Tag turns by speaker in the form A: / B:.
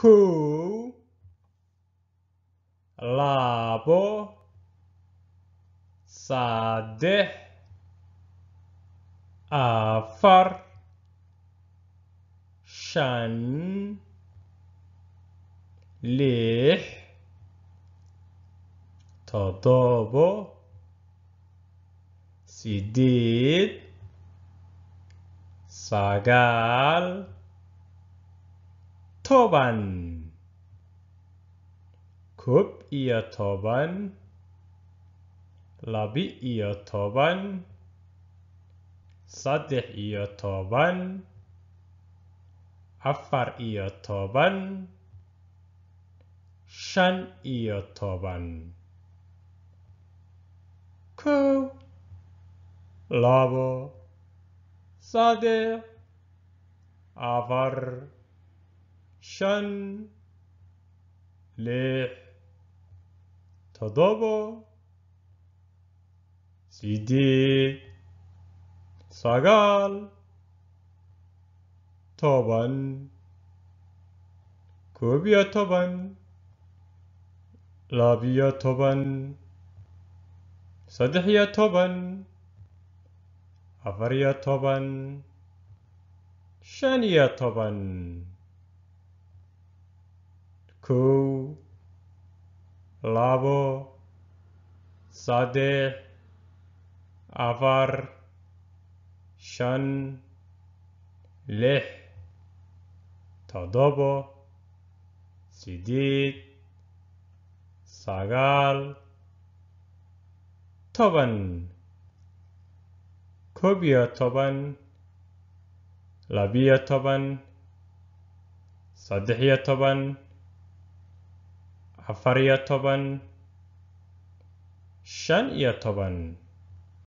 A: ku labo sadeh afar shan lih todobo sidid sagal توبن کب یا توبن لبیع یا توبن صده یا توبن هفر یا توبن شن یا توبن کو لابا صده آور شن لح تضابا سيدي سغال طبعا كوبيا طبعا لابيا طبعا صدحيا طبعا عفريا طبعا شانيا طبعا kow labo saddex afar shan lix todobo siddeed sagaal toban kobiyo toban labiyo toban saddexiyo toban afar iyo toban shan iyo toban